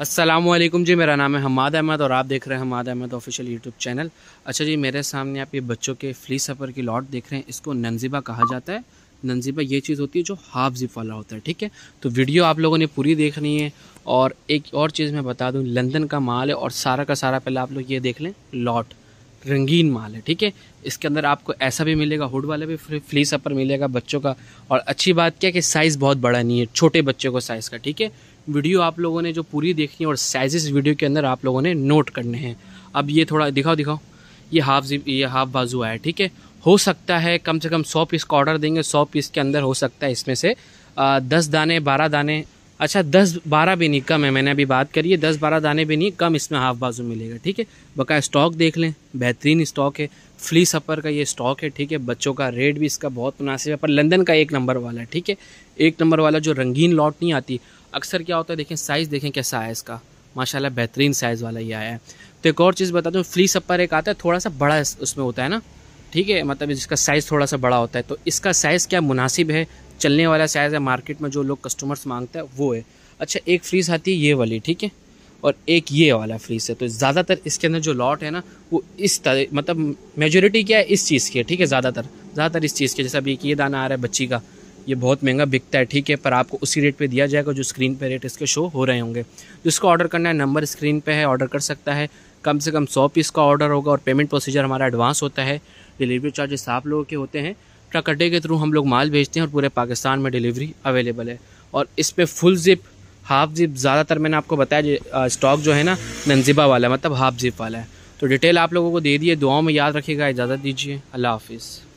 असलम जी मेरा नाम है हमाद अहमद और आप देख रहे हैं Hamad Ahmad official YouTube channel अच्छा जी मेरे सामने आप ये बच्चों के फ्ली सफ़र की लॉट देख रहे हैं इसको नंजीबा कहा जाता है नंजीबा ये चीज़ होती है जो हाफ जिप वाला होता है ठीक है तो वीडियो आप लोगों ने पूरी देखनी है और एक और चीज़ मैं बता दूँ लंदन का माल है और सारा का सारा पहले आप लोग ये देख लें लॉट रंगीन माल है ठीक है इसके अंदर आपको ऐसा भी मिलेगा हुड वाला भी फ्लीस अपर मिलेगा बच्चों का और अच्छी बात क्या है कि साइज़ बहुत बड़ा नहीं है छोटे बच्चों को साइज़ का ठीक है वीडियो आप लोगों ने जो पूरी देखनी है और साइजेस वीडियो के अंदर आप लोगों ने नोट करने हैं अब ये थोड़ा दिखाओ दिखाओ ये हाफ ये हाफ बाजू आया ठीक है हो सकता है कम से कम सौ पीस का ऑर्डर देंगे सौ पीस के अंदर हो सकता है इसमें से दस दाने बारह दाने अच्छा दस बारह भी नहीं कम है मैंने अभी बात करी है दस बारह दाने भी नहीं कम इसमें हाफ बाजू मिलेगा ठीक है बकाया स्टॉक देख लें बेहतरीन स्टॉक है फ्ली सफ़र का ये स्टॉक है ठीक है बच्चों का रेट भी इसका बहुत मुनासिब है पर लंदन का एक नंबर वाला है ठीक है एक नंबर वाला जो रंगीन लॉट नहीं आती अक्सर क्या होता है देखें साइज़ देखें कैसा है इसका माशा बेहतरीन साइज़ वाला ये आया है तो एक और चीज़ बता दूँ फ्ली सफ़र एक आता है थोड़ा सा बड़ा उसमें होता है ना ठीक है मतलब जिसका साइज़ थोड़ा सा बड़ा होता है तो इसका साइज़ क्या मुनासिब है चलने वाला साइज़ है मार्केट में जो लोग कस्टमर्स मांगते हैं वो है अच्छा एक फ्रीज आती है ये वाली ठीक है और एक ये वाला फ्रीज है तो ज़्यादातर इसके अंदर जो लॉट है ना वो इस तरह मतलब मेजोरिटी क्या है इस चीज़ की है ठीक है ज़्यादातर ज़्यादातर इस चीज़ के जैसे अभी ये दाना आ रहा है बच्ची का ये बहुत महंगा बिकता है ठीक है पर आपको उसी रेट पे दिया जाएगा जो स्क्रीन पे रेट इसके शो हो रहे होंगे जिसको ऑर्डर करना है नंबर स्क्रीन पे है ऑर्डर कर सकता है कम से कम सौ पीस का ऑर्डर होगा और पेमेंट प्रोसीजर हमारा एडवांस होता है डिलीवरी चार्जेस आप लोगों के होते हैं ट्रकटे के थ्रू हम लोग माल भेजते हैं और पूरे पाकिस्तान में डिलीवरी अवेलेबल है और इस पर फुल जिप हाफ जिप ज़्यादातर मैंने आपको बताया स्टॉक जो है ना नंजिबा वाला मतलब हाफ जिप वाला है तो डिटेल आप लोगों को दे दिए दुआओं में याद रखिएगा इजाज़त दीजिए अल्लाह हाफिज़